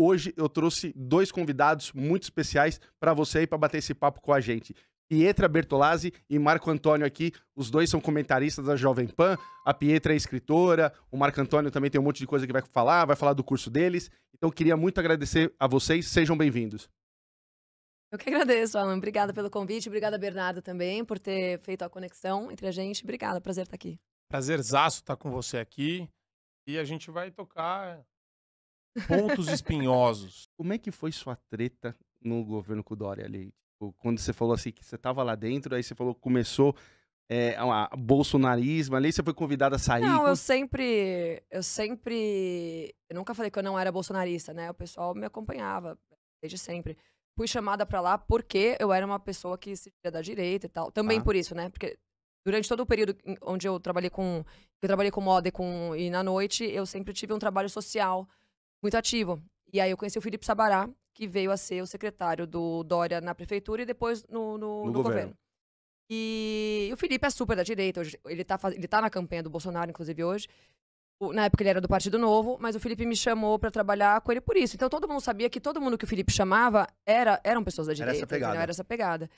hoje eu trouxe dois convidados muito especiais para você e para bater esse papo com a gente. Pietra Bertolazzi e Marco Antônio aqui. Os dois são comentaristas da Jovem Pan. A Pietra é escritora, o Marco Antônio também tem um monte de coisa que vai falar, vai falar do curso deles. Então eu queria muito agradecer a vocês, sejam bem-vindos. Eu que agradeço, Alan. Obrigada pelo convite, obrigada, Bernardo, também, por ter feito a conexão entre a gente. Obrigada, prazer estar aqui. Prazerzaço estar com você aqui. E a gente vai tocar pontos espinhosos. Como é que foi sua treta no governo com o Dória ali? Tipo, quando você falou assim que você estava lá dentro, aí você falou começou é, bolsonarismo ali, você foi convidada a sair? Não, eu sempre, eu sempre, eu nunca falei que eu não era bolsonarista, né? O pessoal me acompanhava desde sempre. Fui chamada para lá porque eu era uma pessoa que se dizia da direita e tal. Também ah. por isso, né? Porque durante todo o período onde eu trabalhei com eu trabalhei com moda e com e na noite eu sempre tive um trabalho social muito ativo. E aí eu conheci o Felipe Sabará, que veio a ser o secretário do Dória na prefeitura e depois no, no, no, no governo. governo. E... o Felipe é super da direita, hoje, ele tá, ele tá na campanha do Bolsonaro, inclusive, hoje. na época ele era do Partido Novo, mas o Felipe me chamou para trabalhar com ele por isso. Então todo mundo sabia que todo mundo que o Felipe chamava era, eram pessoas da direita. Era essa pegada. Era essa pegada.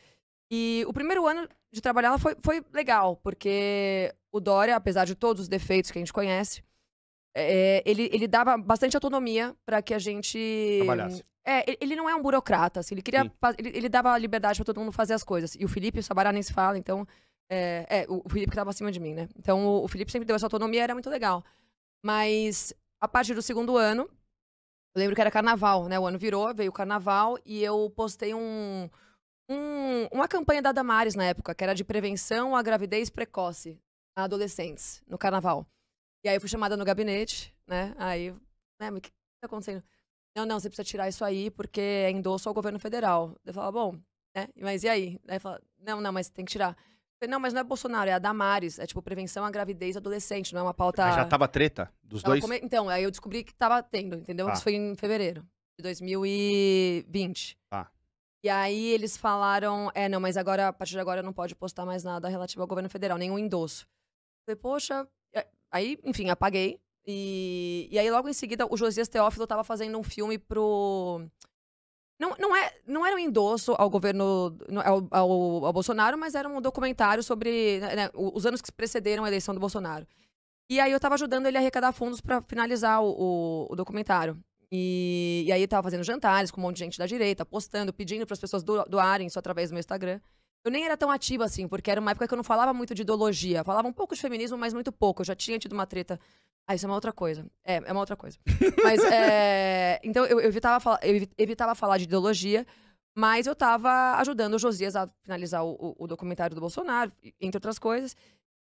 E o primeiro ano de trabalhar foi, foi legal, porque o Dória, apesar de todos os defeitos que a gente conhece, é, ele, ele dava bastante autonomia para que a gente. Trabalhasse. É, ele não é um burocrata, assim, ele queria. Ele, ele, dava liberdade para todo mundo fazer as coisas. E o Felipe, o Sabará nem se fala, então. É, é o Felipe que tava acima de mim, né? Então o, o Felipe sempre deu essa autonomia, era muito legal. Mas a partir do segundo ano, eu lembro que era carnaval, né? O ano virou, veio o carnaval e eu postei um, um, uma campanha da Damares na época, que era de prevenção à gravidez precoce a adolescentes no carnaval. E aí eu fui chamada no gabinete, né? Aí, né, o que tá acontecendo? Não, não, você precisa tirar isso aí porque é endosso ao governo federal. Eu falava, bom, né? Mas e aí? Aí fala, não, não, mas tem que tirar. Falei, não, mas não é Bolsonaro, é a Damares. É tipo prevenção à gravidez adolescente, não é uma pauta. Mas já tava treta dos tava dois? Come... Então, aí eu descobri que tava tendo, entendeu? Ah. Isso foi em fevereiro de 2020. Ah. Tá. E aí eles falaram, é, não, mas agora, a partir de agora não pode postar mais nada relativo ao governo federal, nenhum endosso. Eu falei, poxa, Aí, enfim, apaguei. E, e aí, logo em seguida, o Josias Teófilo estava fazendo um filme pro. Não, não, é, não era um endosso ao governo, ao, ao, ao Bolsonaro, mas era um documentário sobre né, né os anos que precederam a eleição do Bolsonaro. E aí eu estava ajudando ele a arrecadar fundos para finalizar o, o, o documentário. E, e, aí eu tava fazendo jantares com um monte de gente da direita, postando, pedindo para as pessoas do, doarem isso através do meu Instagram. Eu nem era tão ativa assim, porque era uma época que eu não falava muito de ideologia. Falava um pouco de feminismo, mas muito pouco. Eu já tinha tido uma treta. Ah, isso é uma outra coisa. É, é uma outra coisa. mas, é... Então, eu, eu, evitava eu evitava falar de ideologia, mas eu tava ajudando o Josias a finalizar o, o, documentário do Bolsonaro, entre outras coisas.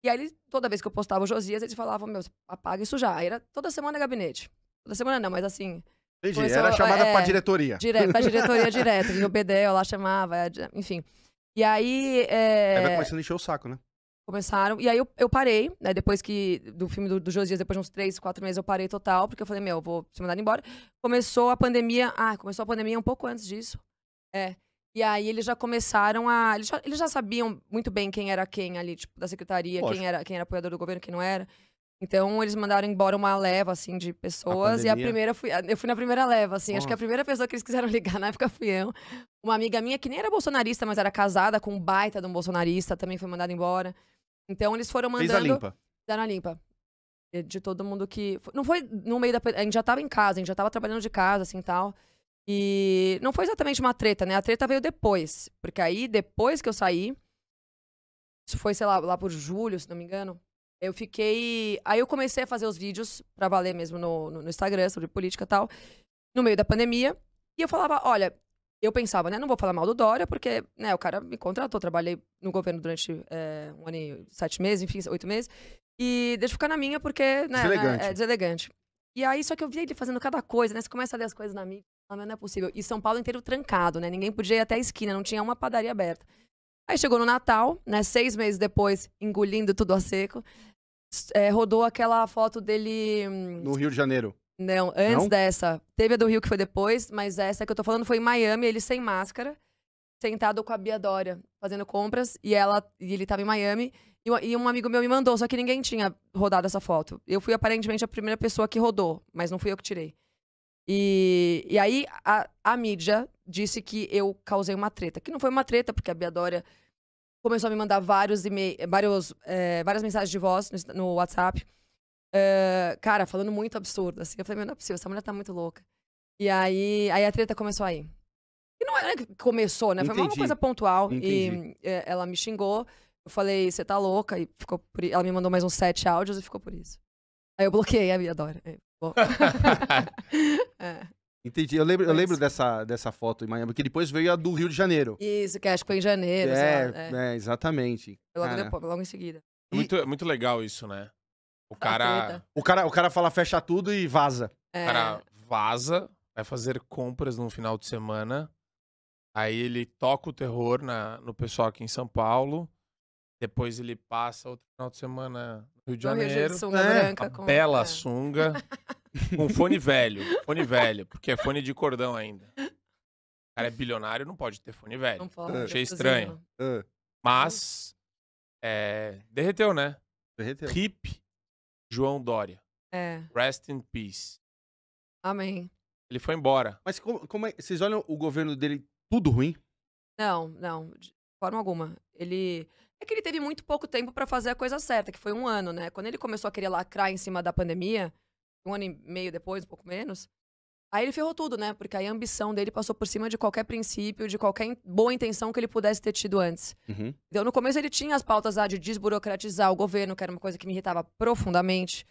E aí, toda vez que eu postava o Josias, eles falavam, meu, apaga isso já. Aí era toda semana gabinete. Toda semana não, mas assim... Entendi, começou, era chamada é, pra diretoria. Dire, pra diretoria direta, no BD, eu lá chamava, é, enfim... E aí. É... Aí vai começando a encher o saco, né? Começaram. E aí eu, eu parei, né? Depois que. Do filme do, do Josias, depois de uns três, quatro meses, eu parei total, porque eu falei, meu, eu vou ser mandado embora. Começou a pandemia. Ah, começou a pandemia um pouco antes disso. É. E aí eles já começaram a. Eles já, eles já sabiam muito bem quem era quem ali, tipo, da secretaria, quem era, quem era apoiador do governo, quem não era. Então eles mandaram embora uma leva, assim, de pessoas. A e a primeira, fui, eu fui na primeira leva, assim. Acho que a primeira pessoa que eles quiseram ligar na época fui eu. Uma amiga minha que nem era bolsonarista, mas era casada com um baita de um bolsonarista, também foi mandada embora. Então eles foram mandando. Fez a limpa. Fizeram a limpa. De todo mundo que. Não foi no meio da. A gente já tava em casa, a gente já tava trabalhando de casa, assim tal. E não foi exatamente uma treta, né? A treta veio depois. Porque aí, depois que eu saí. Isso foi, sei lá, lá por julho, se não me engano. Eu fiquei. Aí eu comecei a fazer os vídeos pra valer mesmo no, no, no Instagram sobre política e tal, no meio da pandemia. E eu falava: olha, eu pensava, né? Não vou falar mal do Dória, porque né, o cara me contratou. Trabalhei no governo durante é, um ano e sete meses, enfim, oito meses. E deixa eu ficar na minha, porque né, deselegante. é, é deselegante. E aí, só que eu via ele fazendo cada coisa, né? Você começa a ler as coisas na mídia, não é possível. E São Paulo inteiro trancado, né? Ninguém podia ir até a esquina, não tinha uma padaria aberta. Aí chegou no Natal, né? Seis meses depois, engolindo tudo a seco é, rodou aquela foto dele. Hum, no Rio de Janeiro. Não, antes Não? dessa. Teve a do Rio que foi depois, mas essa que eu tô falando foi em Miami, ele sem máscara, sentado com a Bia Dória, fazendo compras, e ela e ele tava em Miami. E, um amigo meu me mandou, só que ninguém tinha rodado essa foto. Eu fui aparentemente a primeira pessoa que rodou, mas não fui eu que tirei. E, e aí a, a mídia disse que eu causei uma treta. Que não foi uma treta, porque a Bia Dória começou a me mandar vários e-mails, vários, é, várias mensagens de voz no, WhatsApp. É, cara, falando muito absurdo, assim. Eu falei, meu, não é possível, essa mulher tá muito louca. E aí, aí a treta começou aí. E não é que começou, né? Foi Entendi. uma coisa pontual. Entendi. E eh, é, ela me xingou. Eu falei, você tá louca? E ficou por... Ela me mandou mais uns sete áudios e ficou por isso. Aí eu bloqueei a minha Dora. é. Entendi. Eu lembro, eu lembro dessa, dessa foto em Miami, que depois veio a do Rio de Janeiro. Isso, que acho que foi em janeiro. É, é. é exatamente. Logo, depois, logo em seguida. E... É muito, é muito legal isso, né? O cara... o cara. O cara fala fecha tudo e vaza. É... O cara vaza, vai fazer compras no final de semana. Aí ele toca o terror na, no pessoal aqui em São Paulo. Depois ele passa outro final de semana no Rio de Janeiro. Rio de sunga é. branca. Com... Bela é. sunga. Com fone velho. Fone velho, porque é fone de cordão ainda. O cara é bilionário, não pode ter fone velho. Não pode. Achei é estranho. É. Mas. É, derreteu, né? Derreteu. Hip João Dória. É. Rest in peace. Amém. Ele foi embora. Mas como, como é. Vocês olham o governo dele tudo ruim? Não, não. De forma alguma. Ele. É que ele teve muito pouco tempo para fazer a coisa certa, que foi um ano, né? Quando ele começou a querer lacrar em cima da pandemia, um ano e meio depois, um pouco menos. Aí ele ferrou tudo, né? Porque aí a ambição dele passou por cima de qualquer princípio, de qualquer boa intenção que ele pudesse ter tido antes. Uhum. Então, no começo, ele tinha as pautas lá de desburocratizar o governo, que era uma coisa que me irritava profundamente.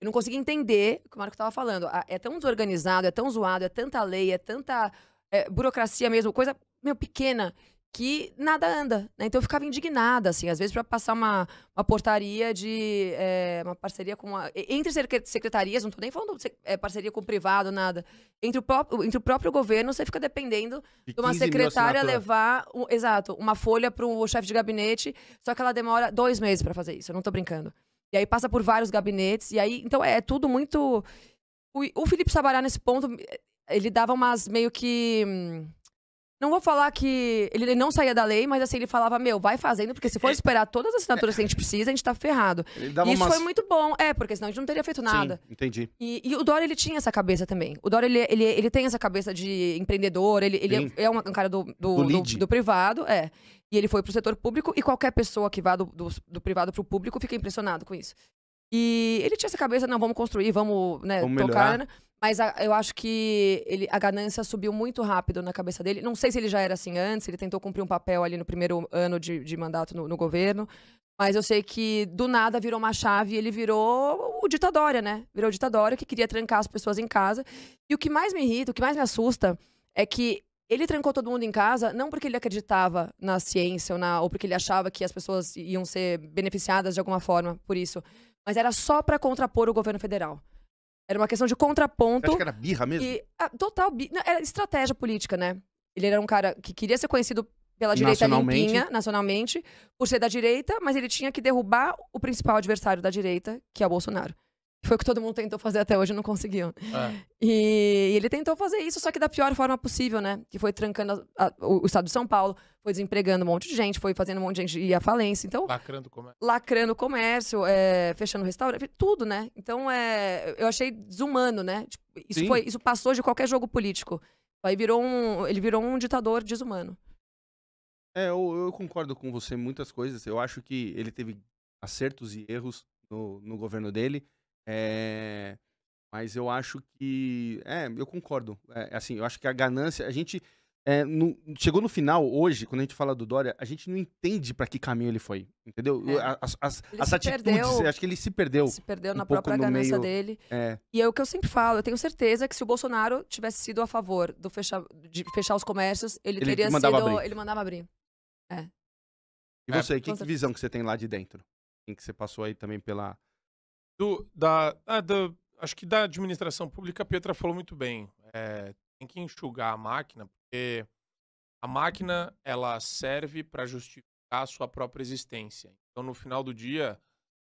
Eu não conseguia entender o que o Marco estava falando. É tão desorganizado, é tão zoado, é tanta lei, é tanta é, burocracia mesmo, coisa, meio pequena que nada anda. Né? Então eu ficava indignada, assim, às vezes para passar uma, uma portaria de é, uma parceria com a, entre secretarias, não estou nem falando é, parceria com o privado, nada. Entre o, próprio, entre o próprio governo, você fica dependendo de, de uma secretária levar, um, exato, uma folha para o chefe de gabinete, só que ela demora dois meses para fazer isso. Eu não estou brincando. E aí passa por vários gabinetes e aí, então é, é tudo muito. O, o Felipe Sabará nesse ponto, eh, ele dava umas meio que hum, não vou falar que ele não saía da lei, mas assim, ele falava, meu, vai fazendo, porque se for é. esperar todas as assinaturas que a gente precisa, a gente tá ferrado. Isso umas... foi muito bom, é, porque senão a gente não teria feito nada. Sim, entendi. E, e, o Dória, ele tinha essa cabeça também. O Dória, ele, ele, ele tem essa cabeça de empreendedor, ele, ele é, uma um cara do, do, do, do, do privado, é. E ele foi pro setor público, e qualquer pessoa que vá do, do, do privado pro público fica impressionado com isso. E ele tinha essa cabeça, não, vamos construir, vamos, né, vamos tocar, né? Mas a, eu acho que ele, a ganância subiu muito rápido na cabeça dele. Não sei se ele já era assim antes, ele tentou cumprir um papel ali no primeiro ano de, de mandato no, no governo. Mas eu sei que do nada virou uma chave e ele virou o ditadória, né? Virou o ditadória que queria trancar as pessoas em casa. E o que mais me irrita, o que mais me assusta é que ele trancou todo mundo em casa não porque ele acreditava na ciência ou, na, ou porque ele achava que as pessoas iam ser beneficiadas de alguma forma por isso, mas era só para contrapor o governo federal. Era uma questão de contraponto. Acho que era birra mesmo? E, ah, total, birra. era estratégia política, né? Ele era um cara que queria ser conhecido pela direita limpinha, nacionalmente, por ser da direita, mas ele tinha que derrubar o principal adversário da direita, que é o Bolsonaro. Foi o que todo mundo tentou fazer até hoje é. e não conseguiu. E, ele tentou fazer isso, só que da pior forma possível, né? Que foi trancando a, a, o, estado de São Paulo, foi desempregando um monte de gente, foi fazendo um monte de gente ir à falência. Então, lacrando o comércio. Lacrando comércio, é, fechando restaurante, tudo, né? Então, é, eu achei desumano, né? Tipo, isso, foi, isso passou de qualquer jogo político. Aí virou um, ele virou um ditador desumano. É, eu, eu concordo com você em muitas coisas. Eu acho que ele teve acertos e erros no, no governo dele é, mas eu acho que. É, eu concordo. É, é, assim, eu acho que a ganância. A gente. É, no, chegou no final, hoje, quando a gente fala do Dória, a gente não entende para que caminho ele foi. Entendeu? É. As, as, as atitudes, perdeu, acho que ele se perdeu. Se perdeu um na própria ganância meio... dele. É. E é o que eu sempre falo, eu tenho certeza que se o Bolsonaro tivesse sido a favor do fechar, de fechar os comércios, ele, ele teria sido. Abrir. Ele mandava abrir. É. E você, é, que, que visão que você tem lá de dentro? Em que você passou aí também pela, do, da, da, ah, da, acho que da administração pública, a Pietra falou muito bem. É, tem que enxugar a máquina, porque a máquina ela serve para justificar a sua própria existência. Então, no final do dia,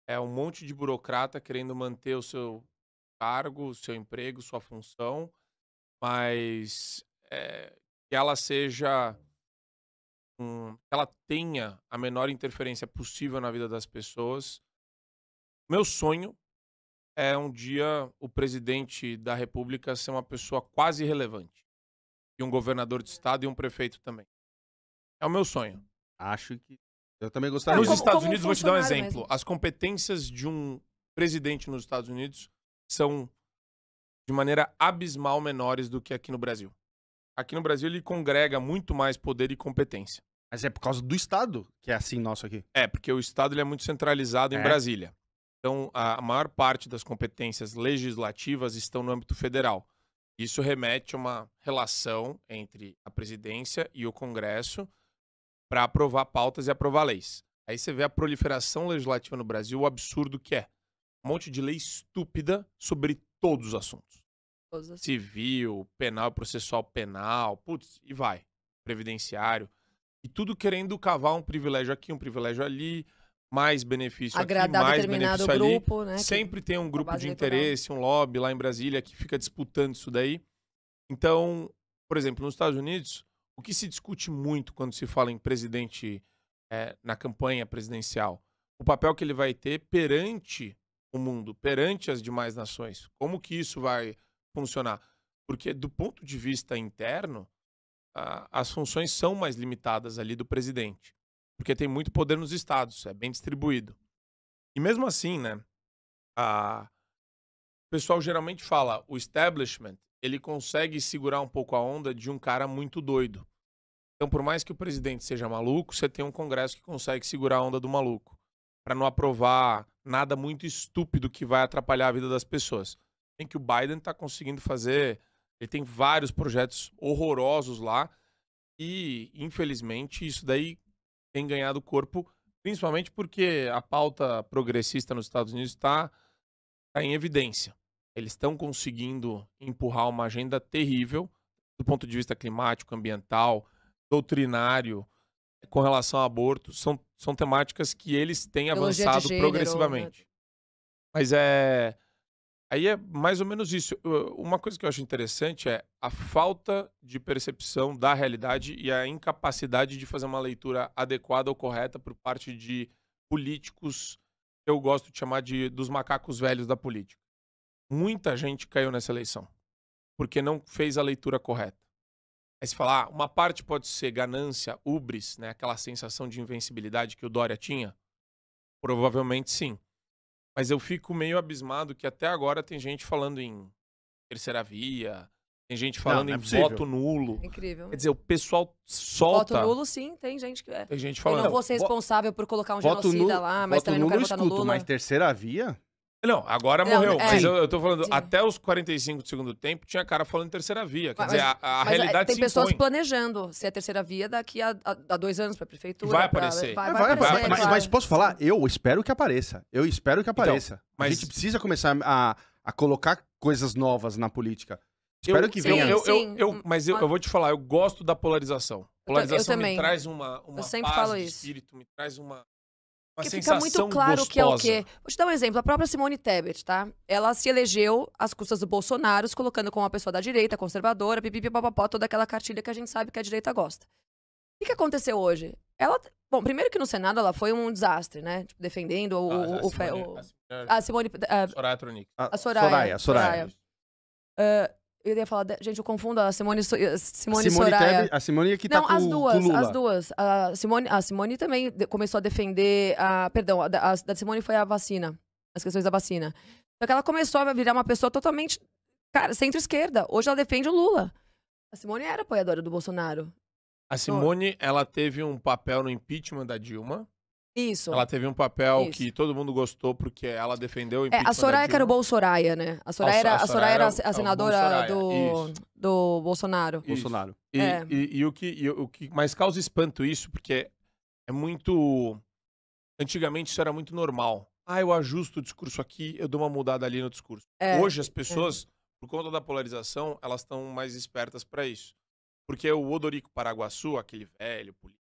é um monte de burocrata querendo manter o seu cargo, o seu emprego, sua função, mas é, que ela seja um, que ela tenha a menor interferência possível na vida das pessoas meu sonho é um dia o presidente da República ser uma pessoa quase relevante. E um governador de estado e um prefeito também. É o meu sonho. Acho que. Eu também gostaria. Nos como, Estados como Unidos, vou te dar um exemplo. Mesmo. As competências de um presidente nos Estados Unidos são, de maneira abismal, menores do que aqui no Brasil. Aqui no Brasil, ele congrega muito mais poder e competência. Mas é por causa do Estado que é assim nosso aqui. É, porque o Estado ele é muito centralizado é. em Brasília. Então, a maior parte das competências legislativas estão no âmbito federal. Isso remete a uma relação entre a presidência e o Congresso para aprovar pautas e aprovar leis. Aí você vê a proliferação legislativa no Brasil, o absurdo que é. Um monte de lei estúpida sobre todos os assuntos. Todos assuntos. Civil, penal, processual penal, putz, e vai. Previdenciário. E tudo querendo cavar um privilégio aqui, um privilégio ali, mais benefício Agradar aqui, mais determinado grupo, ali. Né, Sempre tem um grupo de interesse, um lobby lá em Brasília que fica disputando isso daí. Então, por exemplo, nos Estados Unidos, o que se discute muito quando se fala em presidente é, na campanha presidencial? O papel que ele vai ter perante o mundo, perante as demais nações. Como que isso vai funcionar? Porque do ponto de vista interno, a, as funções são mais limitadas ali do presidente porque tem muito poder nos estados, é bem distribuído. E mesmo assim, né, a... o pessoal geralmente fala, o establishment, ele consegue segurar um pouco a onda de um cara muito doido. Então, por mais que o presidente seja maluco, você tem um congresso que consegue segurar a onda do maluco, para não aprovar nada muito estúpido que vai atrapalhar a vida das pessoas. Tem que o Biden está conseguindo fazer, ele tem vários projetos horrorosos lá, e infelizmente isso daí tem ganhado corpo, principalmente porque a pauta progressista nos Estados Unidos está tá em evidência. Eles estão conseguindo empurrar uma agenda terrível do ponto de vista climático, ambiental, doutrinário, com relação ao aborto. São, são temáticas que eles têm avançado gênero, né? progressivamente. Né? Mas é Aí é mais ou menos isso. Uma coisa que eu acho interessante é a falta de percepção da realidade e a incapacidade de fazer uma leitura adequada ou correta por parte de políticos que eu gosto de chamar de dos macacos velhos da política. Muita gente caiu nessa eleição porque não fez a leitura correta. Aí se falar, ah, uma parte pode ser ganância, ubris, né, aquela sensação de invencibilidade que o Dória tinha, provavelmente sim. Mas eu fico meio abismado que até agora tem gente falando em terceira via, tem gente falando não, não é em voto nulo. É incrível. Quer dizer, o pessoal solta. Voto nulo, sim, tem gente que. é, Tem gente falando. Eu não vou ser responsável por colocar um voto genocida nulo, lá, mas também não quero votar no Lula. Mas terceira via? Não, agora Não, morreu. é. Mas eu, eu tô falando, Sim. até os 45 do segundo tempo, tinha cara falando terceira via. Quer Mas- dizer, a, a Mas, é, realidade tem se pessoas impõe. planejando ser a é terceira via daqui a, a- a dois anos para a prefeitura. Vai pra- aparecer. Vai, é, vai aparecer, mas, mas posso falar? Eu espero que apareça. Eu espero que então, apareça. mas- A gente precisa começar a, a colocar coisas novas na política. Espero que sim, venha. Eu, eu- sim. eu- mas eu, eu vou te falar, eu gosto da polarização. Polarização me também. traz uma, uma Eu sempre paz falo de isso. espírito, me traz uma, porque fica muito claro gostosa. que é o quê. Vou te dar um exemplo. A própria Simone Tebet, tá? Ela se elegeu às custas do Bolsonaro, colocando como uma pessoa da direita, conservadora, pipipipopopó, toda aquela cartilha que a gente sabe que a direita gosta. O que, aconteceu hoje? Ela, bom, primeiro que no Senado ela foi um desastre, né? Tipo, defendendo o, ah, o, a Simone, o, a Simone, a Simone a, a Soraya Tronic. A, a Soraya, Soraya. Soraya. Soraya. Uh, eu ia falar, gente, eu confundo a Simone, eh, Simone, a Simone Soraya. Tebe, a Simone aqui tá Não, com, as duas, com as duas. A Simone, a Simone também começou a defender a. Perdão, a da, a Simone foi a vacina. As questões da vacina. Só que ela começou a virar uma pessoa totalmente, cara, centro-esquerda. Hoje ela defende o Lula. A Simone era apoiadora do Bolsonaro. A Simone, ela teve um papel no impeachment da Dilma. Isso. Ela teve um papel Isso. que todo mundo gostou porque ela defendeu o é, A Soraya que era o Bolsoraya, né? A Soraya, a, era, a Soraya, era a é senadora do, do Bolsonaro. Isso. Bolsonaro. E, é. e, e, o que, e o que mais causa espanto isso, porque é muito... Antigamente isso era muito normal. Ah, eu ajusto o discurso aqui, eu dou uma mudada ali no discurso. É. Hoje as é. pessoas, por conta da polarização, elas estão mais espertas para isso. Porque o Odorico Paraguaçu, aquele velho político,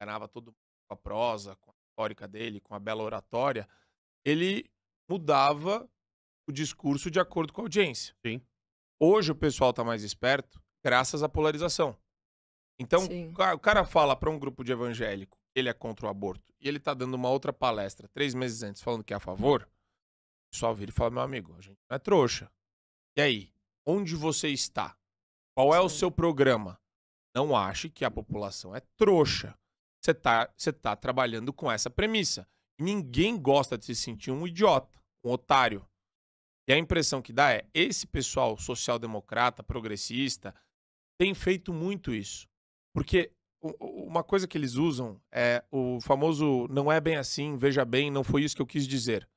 enganava todo mundo com a prosa, com histórica dele, com a bela oratória, ele mudava o discurso de acordo com a audiência. Sim. Hoje o pessoal está mais esperto graças à polarização. Então, Sim. o cara fala para um grupo de evangélico que ele é contra o aborto e ele está dando uma outra palestra três meses antes falando que é a favor, o pessoal vira e fala: meu amigo, a gente não é trouxa. E aí? Onde você está? Qual é Sim. o seu programa? Não ache que a população é trouxa você tá, você tá trabalhando com essa premissa. Ninguém gosta de se sentir um idiota, um otário. E a impressão que dá é: esse pessoal social-democrata, progressista, tem feito muito isso. Porque uma coisa que eles usam é o famoso não é bem assim, veja bem, não foi isso que eu quis dizer.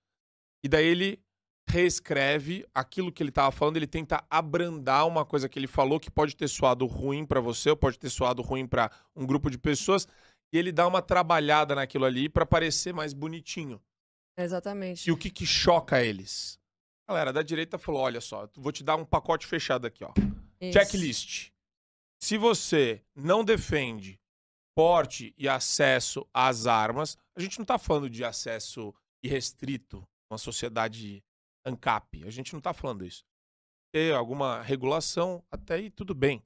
E daí ele reescreve aquilo que ele estava falando, ele tenta abrandar uma coisa que ele falou que pode ter soado ruim para você, ou pode ter soado ruim para um grupo de pessoas, e ele dá uma trabalhada naquilo ali para parecer mais bonitinho. Exatamente. E o que, que choca eles? A galera da direita falou: olha só, vou te dar um pacote fechado aqui, ó. Isso. Checklist. Se você não defende porte e acesso às armas, a gente não está falando de acesso irrestrito, uma sociedade ANCAP. A gente não está falando isso. Ter alguma regulação, até aí tudo bem.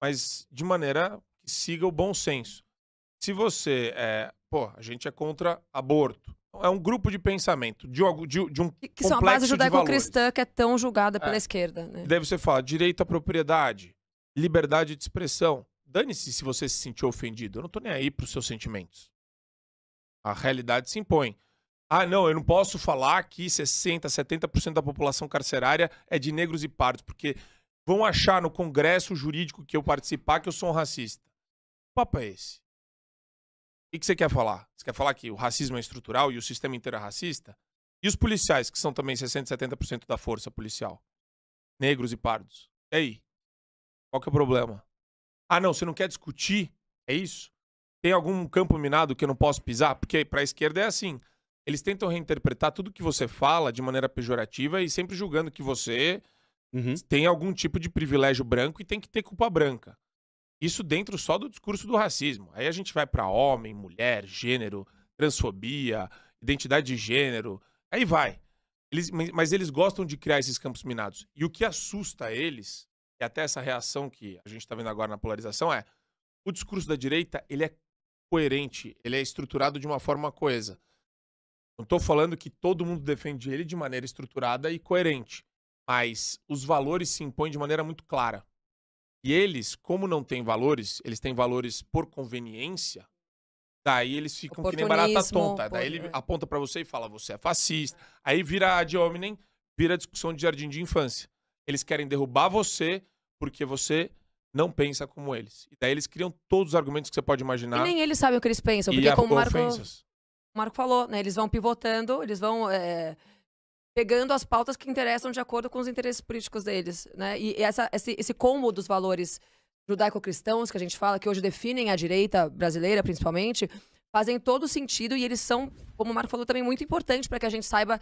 Mas de maneira que siga o bom senso. Se você é, pô, a gente é contra aborto. É um grupo de pensamento, de, de, de um que, são a base judaico-cristã que é tão julgada é. pela é. esquerda. Né? Deve você falar direito à propriedade, liberdade de expressão. Dane-se se você se sentiu ofendido. Eu não tô nem aí pros seus sentimentos. A realidade se impõe. Ah, não, eu não posso falar que 60%, 70% da população carcerária é de negros e pardos, porque vão achar no congresso jurídico que eu participar que eu sou um racista. Que papo é esse? O que você quer falar? Você quer falar que o racismo é estrutural e o sistema inteiro é racista? E os policiais, que são também 60%, 70% da força policial? Negros e pardos. E aí? Qual que é o problema? Ah, não, você não quer discutir? É isso? Tem algum campo minado que eu não posso pisar? Porque para a esquerda é assim. Eles tentam reinterpretar tudo que você fala de maneira pejorativa e sempre julgando que você uhum. tem algum tipo de privilégio branco e tem que ter culpa branca. Isso dentro só do discurso do racismo. Aí a gente vai para homem, mulher, gênero, transfobia, identidade de gênero, aí vai. Eles, mas eles gostam de criar esses campos minados. E o que assusta eles, e até essa reação que a gente está vendo agora na polarização, é o discurso da direita ele é coerente, ele é estruturado de uma forma coesa. Não estou falando que todo mundo defende ele de maneira estruturada e coerente, mas os valores se impõem de maneira muito clara. E eles, como não têm valores, eles têm valores por conveniência, daí eles ficam que nem barata tonta. Daí ele é. aponta para você e fala, você é fascista. Aí vira a hominem, vira discussão de jardim de infância. Eles querem derrubar você porque você não pensa como eles. E daí eles criam todos os argumentos que você pode imaginar. E nem eles sabem o que eles pensam, porque e como o Marco, Marco falou, né? Eles vão pivotando, eles vão... É pegando as pautas que interessam de acordo com os interesses políticos deles, né? E essa, esse, esse combo dos valores judaico-cristãos que a gente fala, que hoje definem a direita brasileira, principalmente, fazem todo sentido e eles são, como o Marco falou, também muito importantes para que a gente saiba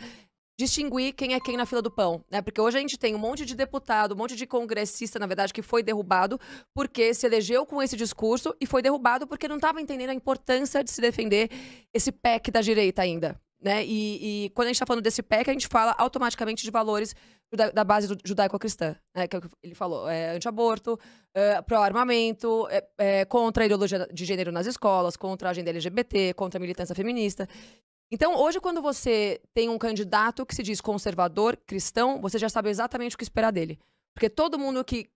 distinguir quem é quem na fila do pão, né? Porque hoje a gente tem um monte de deputado, um monte de congressista, na verdade, que foi derrubado porque se elegeu com esse discurso e foi derrubado porque não estava entendendo a importância de se defender esse PEC da direita ainda. Né? E, e, quando a gente está falando desse PEC, a gente fala automaticamente de valores da, da base judaico-cristã, né? É que ele falou, é, anti-aborto, é, pró-armamento, é, é, contra a ideologia de gênero nas escolas, contra a agenda LGBT, contra a militância feminista. Então, hoje, quando você tem um candidato que se diz conservador, cristão, você já sabe exatamente o que esperar dele. Porque todo mundo que,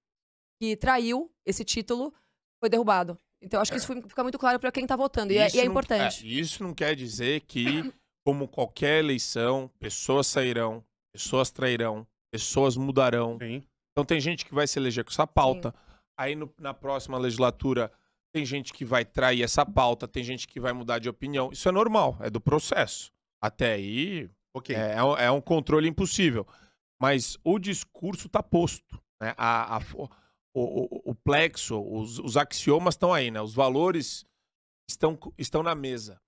que traiu esse título foi derrubado. Então, acho que é. isso fica muito claro para quem está votando, e, é, e é não, importante. isso não quer dizer que como qualquer eleição, pessoas sairão, pessoas trairão, pessoas mudarão. Sim. Então tem gente que vai se eleger com essa pauta. Sim. Aí no, na próxima legislatura tem gente que vai trair essa pauta, tem gente que vai mudar de opinião. Isso é normal, é do processo. Até aí okay. é, é, um é controle impossível. Mas o discurso está posto. Né? A, a, o, o, o, plexo, os, os axiomas estão aí, né? os valores estão, estão na mesa.